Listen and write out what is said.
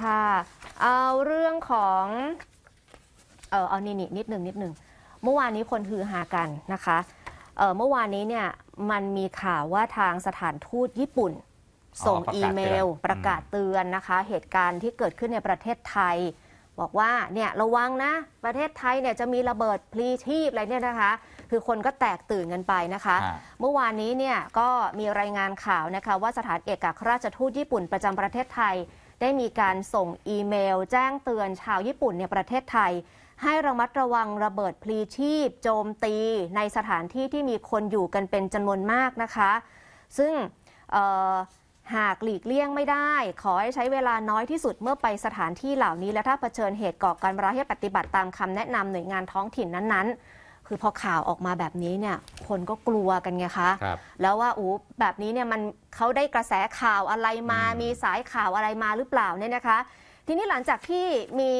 ค่ะเอาเรื่องของ เออเอานี่นนิดหนึ่งนิดหนึ่งเมื่อวานนี้คนฮือฮากันนะคะเออเมื่อวานนี้เนี่ยมันมีข่าวว่าทางสถานทูตญี่ปุ่น ส่งอีเมล ประกาศเตือนนะคะเหตุการณ์ที่เกิดขึ้นในประเทศไทย บอกว่าเนี่ยระวังนะประเทศไทยเนี่ยจะมีระเบิดพลีชีพอะไรเนี่ยนะคะคือคนก็แตกตื่นกันไปนะคะะเมื่อวานนี้เนี่ยก็มีรายงานข่าวนะคะว่าสถานเอกอัครราชทูตญี่ปุ่นประจำประเทศไทยได้มีการส่งอีเมลแจ้งเตือนชาวญี่ปุ่นในประเทศไทย ให้ระมัดระวังระเบิดพลีชีพ โจมตีในสถานที่ที่มีคนอยู่กันเป็นจำนวนมากนะคะ ซึ่งหากหลีกเลี่ยงไม่ได้ ขอให้ใช้เวลาน้อยที่สุดเมื่อไปสถานที่เหล่านี้ และถ้าเผชิญเหตุก่อการร้ายให้ปฏิบัติตามคำแนะนำหน่วยงานท้องถิ่นนั้นๆคือพอข่าวออกมาแบบนี้เนี่ย คนก็กลัวกันไงคะคแล้วว่าอู้แบบนี้เนี่ย มันเขาได้กระแสข่าวอะไรมา มีสายข่าวอะไรมาหรือเปล่าเนี่ยนะคะ ทีนี้หลังจากที่มี